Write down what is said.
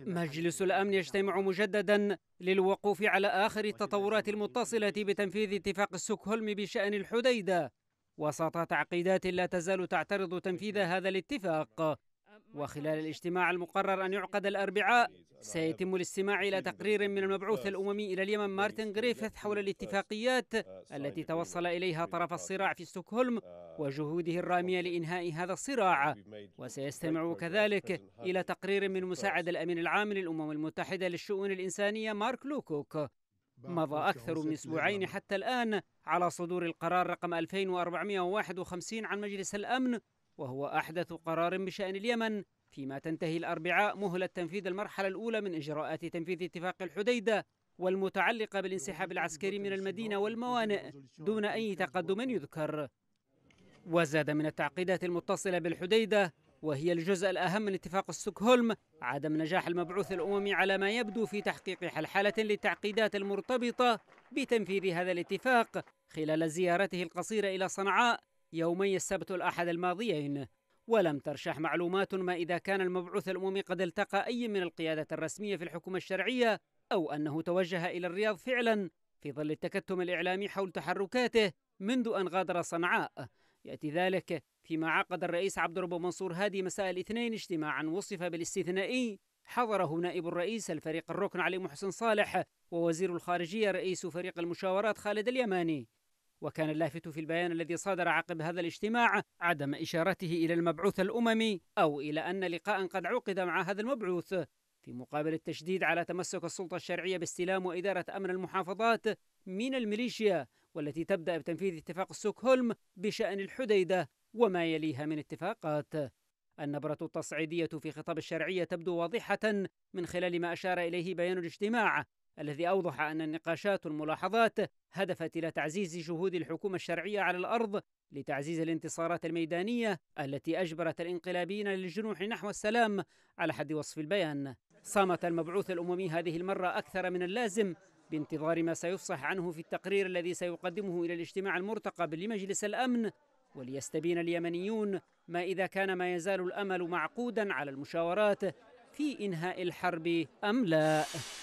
مجلس الأمن يجتمع مجددا للوقوف على آخر التطورات المتصلة بتنفيذ اتفاق ستوكهولم بشأن الحديدة وسط تعقيدات لا تزال تعترض تنفيذ هذا الاتفاق وخلال الاجتماع المقرر أن يعقد الأربعاء سيتم الاستماع إلى تقرير من المبعوث الأممي إلى اليمن مارتن غريفيث حول الاتفاقيات التي توصل إليها طرف الصراع في ستوكهولم وجهوده الرامية لإنهاء هذا الصراع وسيستمع كذلك إلى تقرير من مساعد الأمين العام للأمم المتحدة للشؤون الإنسانية مارك لوكوك مضى أكثر من أسبوعين حتى الآن على صدور القرار رقم 2451 عن مجلس الأمن وهو أحدث قرار بشأن اليمن فيما تنتهي الأربعاء مهلة تنفيذ المرحلة الأولى من إجراءات تنفيذ اتفاق الحديدة والمتعلقة بالانسحاب العسكري من المدينة والموانئ دون أي تقدم يذكر وزاد من التعقيدات المتصلة بالحديدة وهي الجزء الأهم من اتفاق ستوكهولم عدم نجاح المبعوث الأممي على ما يبدو في تحقيق حلحلة للتعقيدات المرتبطة بتنفيذ هذا الاتفاق خلال زيارته القصيرة إلى صنعاء يومي السبت الأحد الماضيين ولم ترشح معلومات ما إذا كان المبعوث الأممي قد التقى أي من القيادة الرسمية في الحكومة الشرعية أو أنه توجه إلى الرياض فعلا في ظل التكتم الإعلامي حول تحركاته منذ أن غادر صنعاء يأتي ذلك فيما عقد الرئيس عبد الرب منصور هادي مساء الاثنين اجتماعا وصف بالاستثنائي حضره نائب الرئيس الفريق الركن علي محسن صالح ووزير الخارجية رئيس فريق المشاورات خالد اليماني وكان اللافت في البيان الذي صدر عقب هذا الاجتماع عدم اشارته الى المبعوث الاممي او الى ان لقاء قد عقد مع هذا المبعوث في مقابل التشديد على تمسك السلطه الشرعيه باستلام واداره امن المحافظات من الميليشيا والتي تبدا بتنفيذ اتفاق ستوكهولم بشان الحديده وما يليها من اتفاقات النبرة التصعيدية في خطاب الشرعية تبدو واضحة من خلال ما أشار إليه بيان الاجتماع الذي أوضح أن النقاشات والملاحظات هدفت إلى تعزيز جهود الحكومة الشرعية على الأرض لتعزيز الانتصارات الميدانية التي أجبرت الانقلابيين للجنوح نحو السلام على حد وصف البيان صامت المبعوث الأممي هذه المرة أكثر من اللازم بانتظار ما سيفصح عنه في التقرير الذي سيقدمه إلى الاجتماع المرتقب لمجلس الأمن وليستبين اليمنيون ما إذا كان ما يزال الأمل معقودا على المشاورات في إنهاء الحرب أم لا